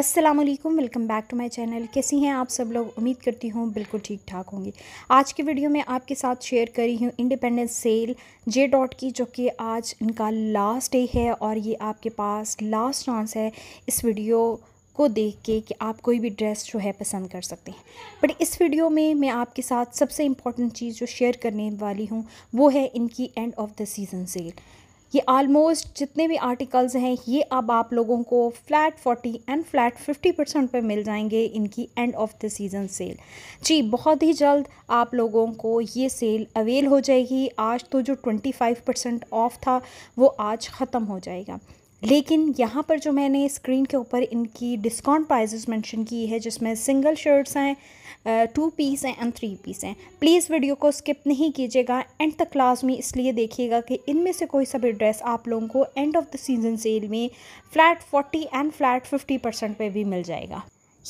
अस्सलाम वालेकुम welcome back to my channel कैसी हैं आप सब लोग उम्मीद करती हूँ बिल्कुल ठीक ठाक होंगे आज की वीडियो में आपके साथ शेयर कर रही हूँ इंडिपेंडेंस सेल जे डॉट की जो कि आज इनका लास्ट डे है और ये आपके पास लास्ट चांस है इस वीडियो को देख के कि आप कोई भी ड्रेस जो है पसंद कर सकते हैं बट इस वीडियो में मैं आपके साथ सबसे इम्पॉर्टेंट चीज़ जो शेयर करने वाली हूँ वो है इनकी end of the season sale ये आलमोस्ट जितने भी आर्टिकल्स हैं ये अब आप लोगों को फ्लैट 40 एंड फ्लैट 50 परसेंट पर मिल जाएंगे इनकी end of the season sale जी बहुत ही जल्द आप लोगों को ये सेल अवेल हो जाएगी आज तो जो 25 परसेंट ऑफ था वो आज ख़त्म हो जाएगा लेकिन यहाँ पर जो मैंने स्क्रीन के ऊपर इनकी डिस्काउंट प्राइजेस मेंशन की है जिसमें सिंगल शर्ट्स हैं टू पीस हैं एंड थ्री पीस हैं प्लीज़ वीडियो को स्किप नहीं कीजिएगा एंड तक क्लास में इसलिए देखिएगा कि इनमें से कोई सभी ड्रेस आप लोगों को end of the season sale में flat forty and flat fifty percent पर भी मिल जाएगा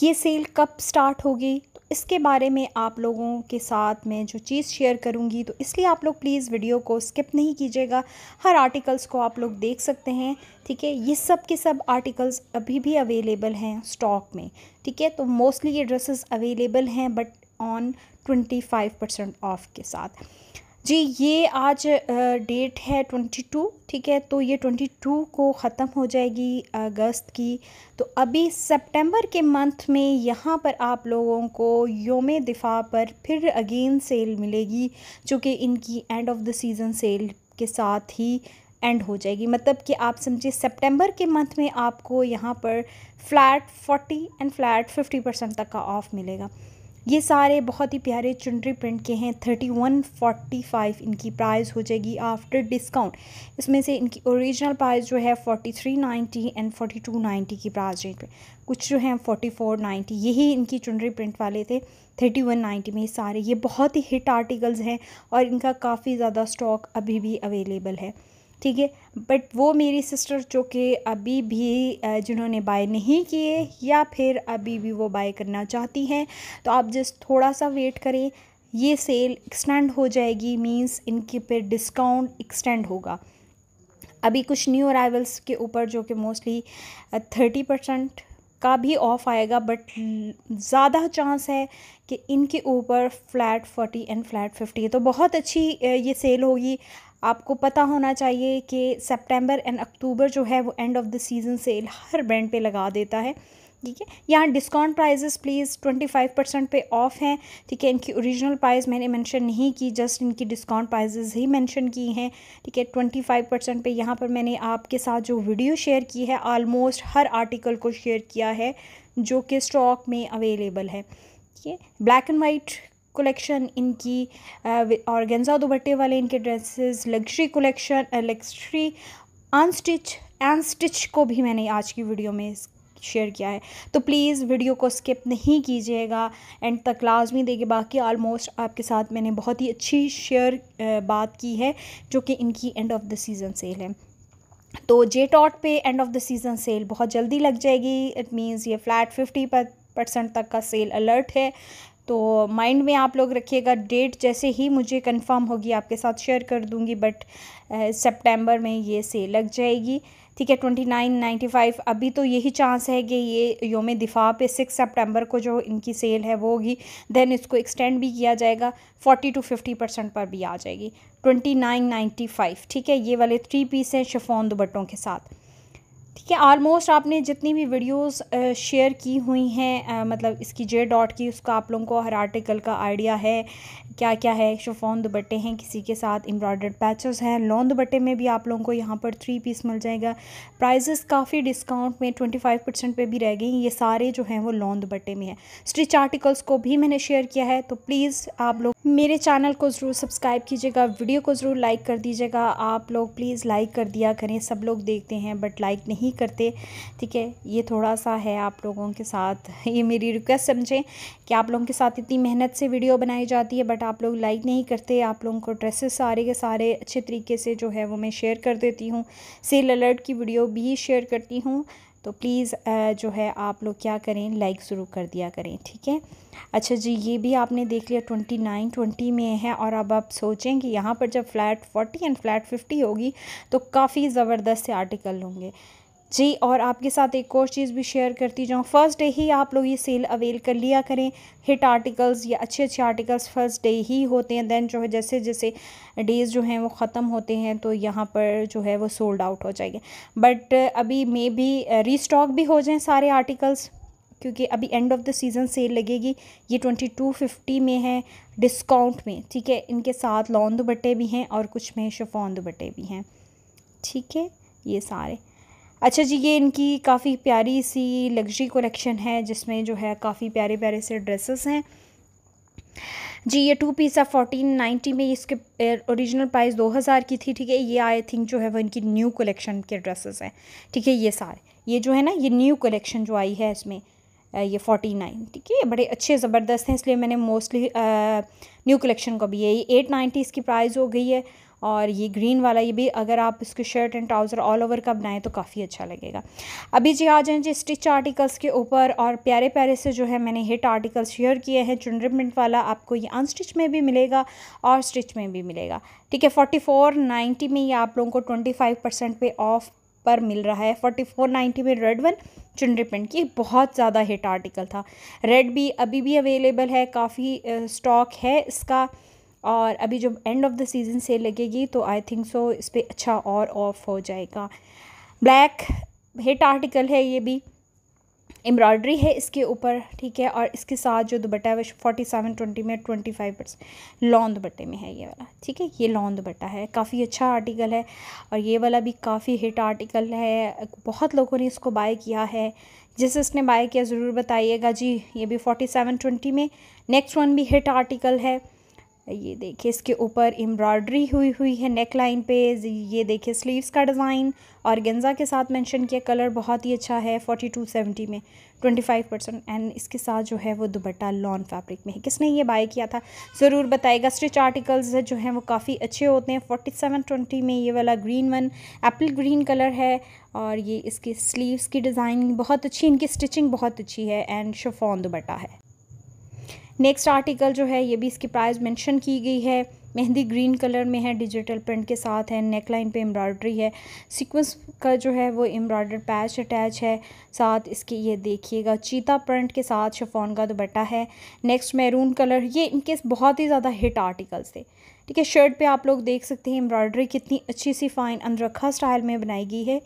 ये सेल कब स्टार्ट होगी इसके बारे में आप लोगों के साथ मैं जो चीज़ शेयर करूँगी तो इसलिए आप लोग प्लीज़ वीडियो को स्किप नहीं कीजिएगा हर आर्टिकल्स को आप लोग देख सकते हैं ठीक है ये सब के सब आर्टिकल्स अभी भी अवेलेबल हैं स्टॉक में ठीक है तो मोस्टली ये ड्रेसेस अवेलेबल हैं but on twenty five percent off के साथ जी ये आज डेट है ट्वेंटी टू ठीक है तो ये ट्वेंटी टू को ख़त्म हो जाएगी अगस्त की तो अभी सितंबर के मंथ में यहाँ पर आप लोगों को योम दिफा पर फिर अगेन सेल मिलेगी चूँकि इनकी end of the season sale के साथ ही एंड हो जाएगी मतलब कि आप समझिए सितंबर के मंथ में आपको यहाँ पर flat forty and flat fifty percent तक का ऑफ़ मिलेगा ये सारे बहुत ही प्यारे चुनरी प्रिंट के हैं थर्टी वन फोर्टी फाइव इनकी प्राइस हो जाएगी आफ्टर डिस्काउंट इसमें से इनकी ओरिजिनल प्राइस जो है forty three ninety and forty two ninety की प्राइस रेंज पे कुछ जो हैं फोर्टी फोर नाइन्टी यही इनकी चुनरी प्रिंट वाले थे थर्टी वन नाइन्टी में सारे ये बहुत ही हिट आर्टिकल्स हैं और इनका काफ़ी ज़्यादा स्टॉक अभी भी अवेलेबल है ठीक है बट वो मेरी सिस्टर जो कि अभी भी जिन्होंने बाय नहीं किए या फिर अभी भी वो बाय करना चाहती हैं तो आप जस्ट थोड़ा सा वेट करें ये सेल एक्सटेंड हो जाएगी मींस इनके पे डिस्काउंट एक्सटेंड होगा अभी कुछ न्यू अराइवल्स के ऊपर जो कि मोस्टली थर्टी परसेंट का भी ऑफ आएगा बट ज़्यादा चांस है कि इनके ऊपर flat forty and flat fifty तो बहुत अच्छी ये सेल होगी आपको पता होना चाहिए कि सितंबर एंड अक्टूबर जो है वो end of the season sale हर ब्रांड पे लगा देता है ठीक है यहाँ discount prices please twenty five percent पे ऑफ हैं ठीक है इनकी ओरिजिनल प्राइस मैंने मेंशन नहीं की जस्ट इनकी डिस्काउंट प्राइजेस ही मेंशन की हैं ठीक है ट्वेंटी फाइव परसेंट पर यहाँ पर मैंने आपके साथ जो वीडियो शेयर की है आलमोस्ट हर आर्टिकल को शेयर किया है जो कि स्टॉक में अवेलेबल है ठीक है ब्लैक एंड वाइट कलेक्शन इनकी और गेंजा दुबट्टे वाले इनके dresses luxury collection luxury unstitch stitch को भी मैंने आज की वीडियो में शेयर किया है तो प्लीज़ वीडियो को स्किप नहीं कीजिएगा एंड तक लाजमी देखिए बाकी आलमोस्ट आपके साथ मैंने बहुत ही अच्छी शेयर बात की है जो कि इनकी end of the season sale है तो जे टॉट पे end of the season sale बहुत जल्दी लग जाएगी इट मीन्स ये फ्लैट फिफ्टी परसेंट तक का सेल अलर्ट है तो माइंड में आप लोग रखिएगा डेट जैसे ही मुझे कंफर्म होगी आपके साथ शेयर कर दूंगी बट सितंबर में ये सेल लग जाएगी ठीक है ट्वेंटी नाइन नाइन्टी फाइव अभी तो यही चांस है कि ये योम दिफा पे सिक्स सेप्टेम्बर को जो इनकी सेल है वो होगी देन इसको एक्सटेंड भी किया जाएगा फोर्टी टू फिफ्टी परसेंट पर भी आ जाएगी ट्वेंटी नाइन नाइन्टी फाइव ठीक है ये वाले थ्री पीस हैं शिफोन दुबट्टों के साथ ठीक है ऑलमोस्ट आपने जितनी भी वीडियोस शेयर की हुई हैं मतलब इसकी जे डॉट की उसका आप लोगों को हर आर्टिकल का आइडिया है क्या क्या है शोफोन दुपट्टे हैं किसी के साथ एम्ब्रॉयडर्ड पैचेस हैं लॉन् दुपट्टे में भी आप लोगों को यहाँ पर थ्री पीस मिल जाएगा प्राइजेस काफ़ी डिस्काउंट में ट्वेंटी फाइव परसेंट पर भी रह गई ये सारे जो हैं वो लॉन् दुपट्टे में है स्टिच आर्टिकल्स को भी मैंने शेयर किया है तो प्लीज़ आप लोग मेरे चैनल को ज़रूर सब्सक्राइब कीजिएगा वीडियो को ज़रूर लाइक कर दीजिएगा आप लोग प्लीज़ लाइक कर दिया करें सब लोग देखते हैं बट लाइक नहीं नहीं करते ठीक है ये थोड़ा सा है आप लोगों के साथ ये मेरी रिक्वेस्ट समझें कि आप लोगों के साथ इतनी मेहनत से वीडियो बनाई जाती है बट आप लोग लाइक नहीं करते आप लोगों को ड्रेसेस सारे के सारे अच्छे तरीके से जो है वो मैं शेयर कर देती हूँ सेल अलर्ट की वीडियो भी शेयर करती हूँ तो प्लीज़ जो है आप लोग क्या करें लाइक ज़रूर कर दिया करें ठीक है अच्छा जी ये भी आपने देख लिया ट्वेंटी नाइन ट्वेंटी में है और अब आप सोचें कि यहाँ पर जब flat forty and flat fifty होगी तो काफ़ी ज़बरदस्त से आर्टिकल होंगे जी और आपके साथ एक और चीज़ भी शेयर करती जाऊँ फर्स्ट डे ही आप लोग ये सेल अवेल कर लिया करें हिट आर्टिकल्स या अच्छे अच्छे आर्टिकल्स फर्स्ट डे ही होते हैं दैन जो है जैसे जैसे डेज़ जो हैं वो ख़त्म होते हैं तो यहाँ पर जो है वो सोल्ड आउट हो जाएंगे बट अभी मे भी रीस्टॉक भी हो जाएँ सारे आर्टिकल्स क्योंकि अभी end of the season sale लगेगी ये ट्वेंटी टू फिफ्टी में है डिस्काउंट में ठीक है इनके साथ लॉन्द दुपट्टे भी हैं और कुछ में शिफॉन दुपट्टे भी हैं ठीक है ये सारे अच्छा जी ये इनकी काफ़ी प्यारी सी लग्जरी कलेक्शन है जिसमें जो है काफ़ी प्यारे प्यारे से ड्रेसेस हैं जी ये टू पीस है फोर्टीन नाइन्टी में इसके ओरिजिनल प्राइस दो हज़ार की थी ठीक है ये आई थिंक जो है वो इनकी न्यू कलेक्शन के ड्रेसेस हैं ठीक है ये सारे ये जो है ना ये न्यू कलेक्शन जो आई है इसमें ये फोर्टी नाइन ठीक है बड़े अच्छे ज़बरदस्त हैं इसलिए मैंने मोस्टली न्यू कलेक्शन को भी है ये एट नाइन्टी इसकी प्राइस हो गई है और ये ग्रीन वाला ये भी अगर आप इसके shirt and trouser all over का बनाएं तो काफ़ी अच्छा लगेगा अभी जी आ जाएँ जी स्टिच आर्टिकल्स के ऊपर और प्यारे प्यारे से जो है मैंने हिट आर्टिकल शेयर किए हैं चुनरी वाला आपको ये अनस्टिच में भी मिलेगा और स्टिच में भी मिलेगा ठीक है फोर्टी फोर नाइन्टी में ये आप लोगों को ट्वेंटी फाइव परसेंट पे ऑफ पर मिल रहा है फोर्टी फोर नाइन्टी में रेड वन चुनरी पेंट की बहुत ज़्यादा हिट आर्टिकल था रेड भी अभी भी अवेलेबल है काफ़ी स्टॉक है इसका और अभी जब end of the season sale लगेगी तो आई थिंक सो इस पर अच्छा और ऑफ हो जाएगा ब्लैक हिट आर्टिकल है ये भी एम्ब्रॉयडरी है इसके ऊपर ठीक है और इसके साथ जो दुपट्टा है वो फोर्टी सेवन ट्वेंटी में ट्वेंटी फाइव परसेंट लॉन्ग दुपट्टे में है ये वाला ठीक है ये लॉन्ग दुपट्टा है काफ़ी अच्छा आर्टिकल है और ये वाला भी काफ़ी हिट आर्टिकल है बहुत लोगों ने इसको बाय किया है जिस इसने बाय किया ज़रूर बताइएगा जी ये भी फोर्टी सेवन ट्वेंटी में नेक्स्ट वन भी हिट आर्टिकल है ये देखिए इसके ऊपर एम्ब्रॉयडरी हुई हुई है नेक लाइन पे ये देखिए स्लीव्स का डिज़ाइन और गेंजा के साथ मेंशन किया कलर बहुत ही अच्छा है फोर्टी टू सेवेंटी में ट्वेंटी फाइव परसेंट एंड इसके साथ जो है वो दुपट्टा लॉन फैब्रिक में है किसने ये बाय किया था ज़रूर बताएगा स्टिच आर्टिकल्स जो हैं वो काफ़ी अच्छे होते हैं फोर्टी सेवन ट्वेंटी में ये वाला green one apple green colour है और ये इसके स्लीव्स की डिज़ाइन बहुत अच्छी इनकी स्टिचिंग बहुत अच्छी है एंड शफोन दुपट्टा है नेक्स्ट आर्टिकल जो है ये भी इसकी प्राइस मेंशन की गई है मेहंदी ग्रीन कलर में है डिजिटल प्रिंट के साथ है नेक लाइन पे एम्ब्रॉयडरी है सीक्वेंस का जो है वो एम्ब्रॉयडर पैच अटैच है साथ इसके ये देखिएगा चीता प्रिंट के साथ शिफॉन का दुपट्टा है नेक्स्ट मैरून कलर ये इनके बहुत ही ज़्यादा हिट आर्टिकल्स थे ठीक है शर्ट पे आप लोग देख सकते हैं एम्ब्रॉयडरी कितनी अच्छी सी फाइन अनरखा स्टाइल में बनाई गई है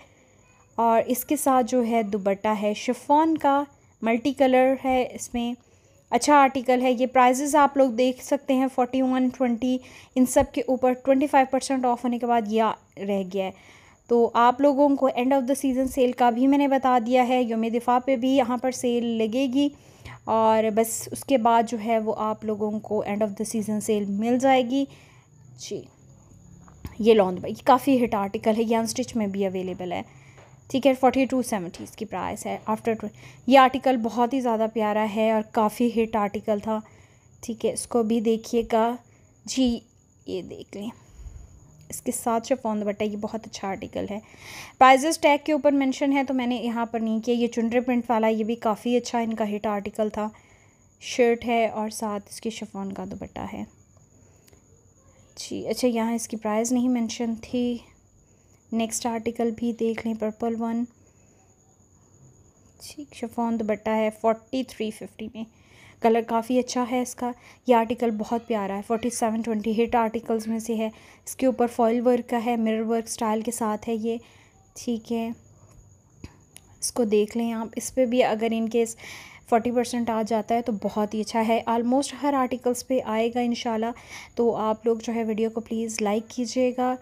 और इसके साथ जो है दुपट्टा है शिफॉन का मल्टी कलर है इसमें अच्छा आर्टिकल है ये प्राइजेज़ आप लोग देख सकते हैं फोर्टी वन ट्वेंटी इन सब के ऊपर ट्वेंटी फाइव परसेंट ऑफ होने के बाद यह रह गया है तो आप लोगों को end of the season sale का भी मैंने बता दिया है योम दिफा पे भी यहाँ पर सेल लगेगी और बस उसके बाद जो है वो आप लोगों को end of the season sale मिल जाएगी जी ये लॉन्द ये काफ़ी हिट आर्टिकल है ये अनस्टिच में भी अवेलेबल है ठीक है फोर्टी टू सेवेंटी इसकी प्राइस है आफ्टर ये आर्टिकल बहुत ही ज़्यादा प्यारा है और काफ़ी हिट आर्टिकल था ठीक है इसको भी देखिएगा जी ये देख लें इसके साथ शफोन दुपट्टा ये बहुत अच्छा आर्टिकल है प्राइजेस टैग के ऊपर मेंशन है तो मैंने यहाँ पर नहीं किया ये चुनरे प्रिंट वाला ये भी काफ़ी अच्छा इनका हिट आर्टिकल था शर्ट है और साथ इसके शफोन का दुपट्टा है जी अच्छा यहाँ इसकी प्राइस नहीं मेंशन थी नेक्स्ट आर्टिकल भी देख लें पर्पल वन ठीक शफोन दुपट्टा है फोर्टी थ्री फिफ्टी में कलर काफ़ी अच्छा है इसका ये आर्टिकल बहुत प्यारा है forty seven twenty hit articles में से है इसके ऊपर फॉइल वर्क का है मिरर वर्क स्टाइल के साथ है ये ठीक है इसको देख लें आप इस पर भी अगर इनकेस फोर्टी परसेंट आ जाता है तो बहुत ही अच्छा है आलमोस्ट हर आर्टिकल्स पे आएगा इन तो आप लोग जो है वीडियो को प्लीज़ लाइक कीजिएगा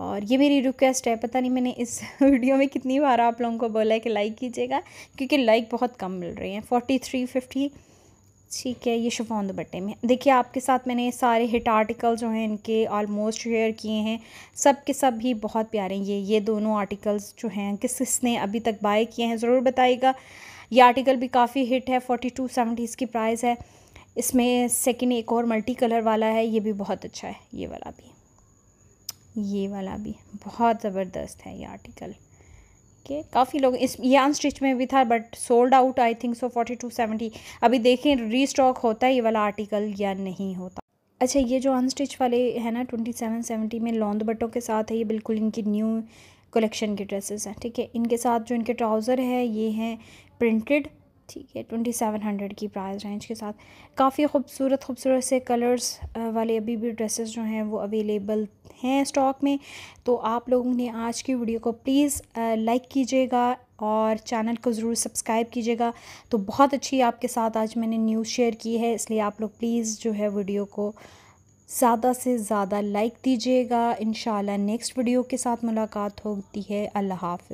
और ये मेरी रिक्वेस्ट है पता नहीं मैंने इस वीडियो में कितनी बार आप लोगों को बोला है कि लाइक कीजिएगा क्योंकि लाइक बहुत कम मिल रही हैं फोर्टी थ्री फिफ्टी ठीक है ये शिफॉन दुपट्टे में देखिए आपके साथ मैंने सारे हिट आर्टिकल जो हैं इनके ऑलमोस्ट शेयर किए हैं सब के सब ही बहुत प्यारे हैं ये ये दोनों आर्टिकल्स जो हैं किस किसने अभी तक बाय किए हैं ज़रूर बताइएगा ये आर्टिकल भी काफ़ी हिट है फोर्टी टू सेवेंटी इसकी प्राइस है इसमें सेकेंड एक और मल्टी कलर वाला है ये भी बहुत अच्छा है ये वाला भी ये वाला भी बहुत ज़बरदस्त है ये आर्टिकल के काफ़ी लोग इस ये अनस्टिच में भी था but sold out I think so forty two seventy अभी देखें रीस्टॉक होता है ये वाला आर्टिकल या नहीं होता अच्छा ये जो अनस्टिच वाले है ना ट्वेंटी सेवन सेवेंटी में लॉन्द बटों के साथ है ये बिल्कुल इनकी न्यू कलेक्शन की ड्रेसेस हैं ठीक है इनके साथ जो इनके ट्राउज़र है ये हैं प्रिंटेड ठीक है ट्वेंटी सेवन हंड्रेड की प्राइस रेंज के साथ काफ़ी खूबसूरत खूबसूरत से कलर्स वाले अभी भी ड्रेसेस जो हैं वो अवेलेबल हैं स्टॉक में तो आप लोगों ने आज की वीडियो को प्लीज़ लाइक कीजिएगा और चैनल को ज़रूर सब्सक्राइब कीजिएगा तो बहुत अच्छी आपके साथ आज मैंने न्यूज़ शेयर की है इसलिए आप लोग प्लीज़ जो है वीडियो को ज़्यादा से ज़्यादा लाइक दीजिएगा इन नेक्स्ट वीडियो के साथ मुलाकात होती है अल्लाह हाफ